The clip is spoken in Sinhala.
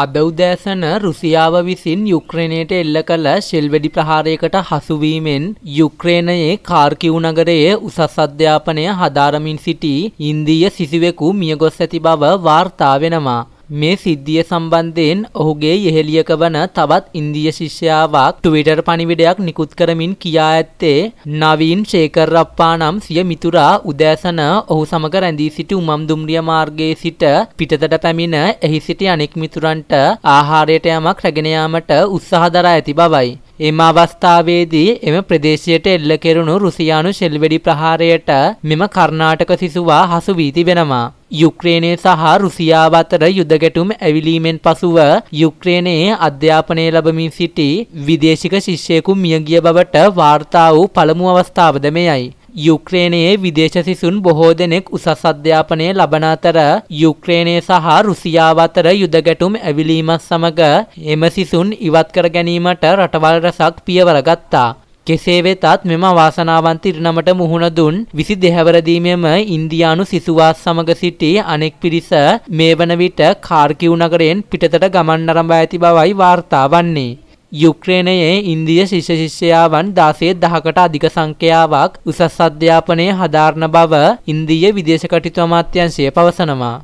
අද උදෑසන රුසියාව විසින් යුක්‍රේනයට එල්ල කළ ශෙල්වැඩි ප්‍රහාරයකට හසුවීමෙන් යුක්‍රේනයේ කාර්කිව් නගරයේ උසස් අධ්‍යාපනය හදාරමින් සිටි ඉන්දීය සිසුවෙකු මියගොස් ඇති බව වාර්තා වෙනවා. මේ සිද්ධිය සම්බන්ධයෙන් ඔහුගේ යෙහෙළියක වන තවත් ඉන්දිය ශිෂ්‍යාවක් ට්විටර් පණිවිඩයක් නිකුත් කරමින් කියා ඇත්තේ නවීන් ශේකර් රප්පා නම් සිය මිතුරා උදෑසන ඔහු සමග රැඳී සිටි උමම් දුම්රිය මාර්ගයේ සිට පිටතට පැමිණ එහි සිටි අනෙක් මිතුරන්ට ආහාරයට යමක් රැගෙන යාමට උත්සාහ දරා ඇති බවයි. එම අවස්ථාවේදී එම ප්‍රදේශයට එල්ල කෙරුණු රුසියානු ෂෙල්වෙඩි ප්‍රහාරයට මෙම කර්ණාටක සිසුවා හසු වී තිබෙනවා. යුක්‍රේනය සහ රුසියාව අතර යුදගැටුම් ඇවිලීමෙන් පසුව යුක්‍රේනයේ අධ්‍යාපනය ලැබමින් සිටි විදේශික ශිෂ්‍යයෙකු මියගිය බවට වාර්තා වූ පළමු අවස්ථාවද මෙයයි. යුක්‍රේනයේ විදේශ සිසුන් බොහෝ දෙනෙක් උසස් අධ්‍යාපනය ලබන අතර යුක්‍රේනය සහ රුසියාව අතර යුදගැටුම් ඇවිලීමත් සමග එම සිසුන් ඉවත් කර ගැනීමට රටවල් රසක් පියවර ගත්තා. කෙසේ වෙතත් මෙම වාසනාවන්ත ඉරණමට මුහුණ දුන් 22 හැවරදීමේම ඉන්දියානු සිසුවාස් සමග සිටි අනෙක් පිරිස මේ වන විට කාර්කිව් නගරයෙන් පිටතට ගමන් නරඹා ඇති බවයි වාර්තා වන්නේ. යුක්‍රේනයේ ඉන්දිය ශිෂ්‍ය ශිෂ්‍යයාවන් 16000කට අධික සංඛ්‍යාවක් උසස් අධ්‍යාපනයේ හදාරන බව ඉන්දීය විදේශ කටයුතු අමාත්‍යාංශය පවසනවා.